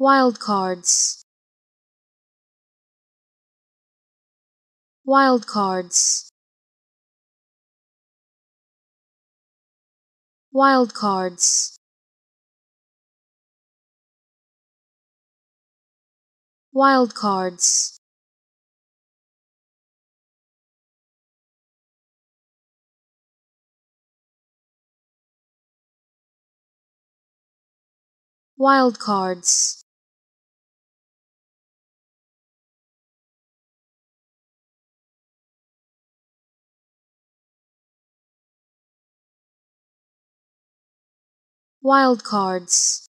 wildcards wildcards wildcards wildcards wildcards Wild cards